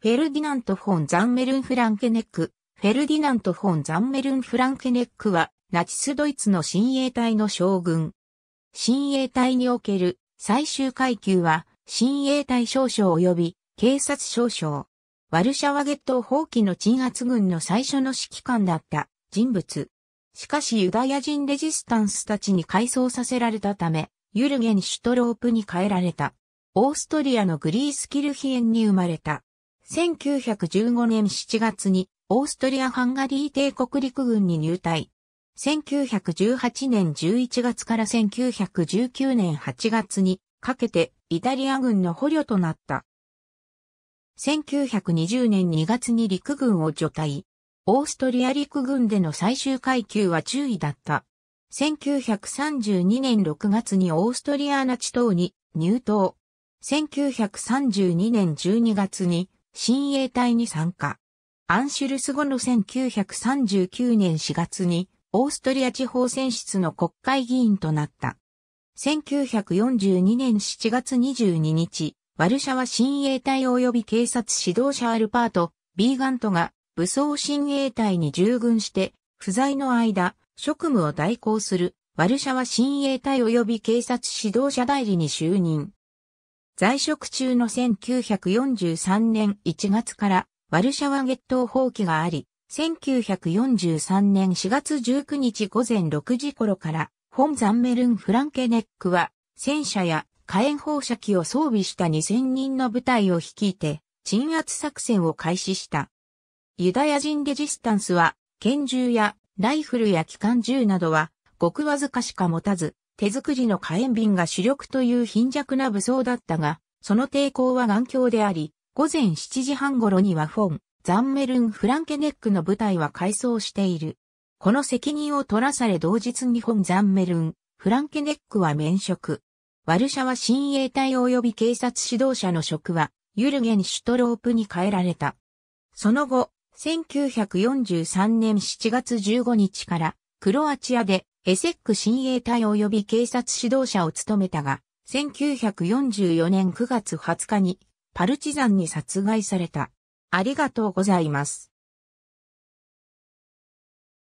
フェルディナント・フォン・ザンメルン・フランケネック。フェルディナント・フォン・ザンメルン・フランケネックは、ナチスドイツの親衛隊の将軍。親衛隊における最終階級は、親衛隊少将及び警察少将。ワルシャワゲット放棄の鎮圧軍の最初の指揮官だった人物。しかしユダヤ人レジスタンスたちに改装させられたため、ユルゲン・シュトロープに変えられた。オーストリアのグリースキルヒエンに生まれた。1915年7月にオーストリア・ハンガリー帝国陸軍に入隊。1918年11月から1919年8月にかけてイタリア軍の捕虜となった。1920年2月に陸軍を除隊。オーストリア陸軍での最終階級は中位だった。1932年6月にオーストリアナチ島に入党。1932年12月に親衛隊に参加。アンシュルス後の1939年4月に、オーストリア地方選出の国会議員となった。1942年7月22日、ワルシャワ親衛隊及び警察指導者アルパート、ビーガントが武装親衛隊に従軍して、不在の間、職務を代行する、ワルシャワ親衛隊及び警察指導者代理に就任。在職中の1943年1月からワルシャワ月頭放棄があり、1943年4月19日午前6時頃から、ン・ザンメルン・フランケネックは、戦車や火炎放射器を装備した2000人の部隊を率いて、鎮圧作戦を開始した。ユダヤ人レジスタンスは、拳銃やライフルや機関銃などは、ごくわずかしか持たず、手作りの火炎瓶が主力という貧弱な武装だったが、その抵抗は頑強であり、午前7時半頃にはフォン、ザンメルン・フランケネックの部隊は改装している。この責任を取らされ同日にフォン・ザンメルン、フランケネックは免職。ワルシャワ親衛隊及び警察指導者の職は、ユルゲン・シュトロープに変えられた。その後、1943年7月15日から、クロアチアでエセック親衛隊及び警察指導者を務めたが、1944年9月20日にパルチザンに殺害された。ありがとうございます。